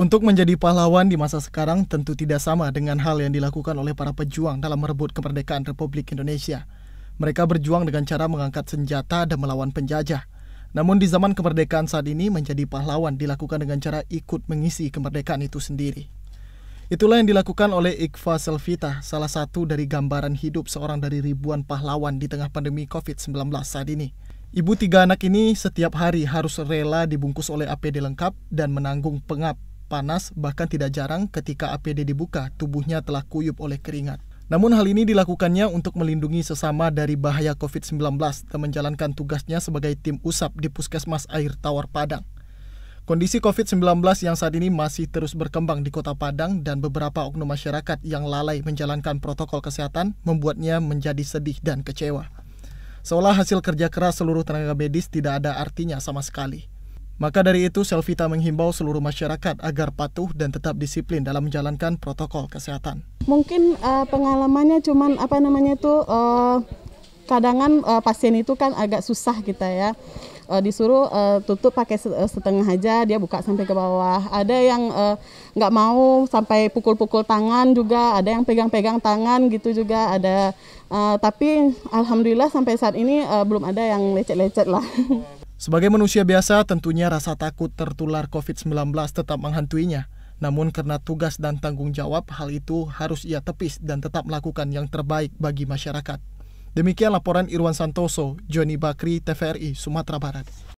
Untuk menjadi pahlawan di masa sekarang tentu tidak sama dengan hal yang dilakukan oleh para pejuang dalam merebut kemerdekaan Republik Indonesia. Mereka berjuang dengan cara mengangkat senjata dan melawan penjajah. Namun di zaman kemerdekaan saat ini menjadi pahlawan dilakukan dengan cara ikut mengisi kemerdekaan itu sendiri. Itulah yang dilakukan oleh Iqfa Selvita, salah satu dari gambaran hidup seorang dari ribuan pahlawan di tengah pandemi COVID-19 saat ini. Ibu tiga anak ini setiap hari harus rela dibungkus oleh APD lengkap dan menanggung pengap panas, bahkan tidak jarang ketika APD dibuka, tubuhnya telah kuyup oleh keringat. Namun hal ini dilakukannya untuk melindungi sesama dari bahaya COVID-19 dan menjalankan tugasnya sebagai tim usap di Puskesmas Air Tawar Padang. Kondisi COVID-19 yang saat ini masih terus berkembang di kota Padang dan beberapa oknum masyarakat yang lalai menjalankan protokol kesehatan membuatnya menjadi sedih dan kecewa. Seolah hasil kerja keras seluruh tenaga medis tidak ada artinya sama sekali. Maka dari itu, Selvita menghimbau seluruh masyarakat agar patuh dan tetap disiplin dalam menjalankan protokol kesehatan. Mungkin uh, pengalamannya cuman apa namanya itu uh, kadangan uh, pasien itu kan agak susah kita gitu ya. Uh, disuruh uh, tutup pakai setengah aja dia buka sampai ke bawah. Ada yang nggak uh, mau sampai pukul-pukul tangan juga, ada yang pegang-pegang tangan gitu juga ada. Uh, tapi alhamdulillah sampai saat ini uh, belum ada yang lecet-lecet lah. Sebagai manusia biasa, tentunya rasa takut tertular COVID-19 tetap menghantuinya. Namun karena tugas dan tanggung jawab, hal itu harus ia tepis dan tetap melakukan yang terbaik bagi masyarakat. Demikian laporan Irwan Santoso, Joni Bakri, TVRI, Sumatera Barat.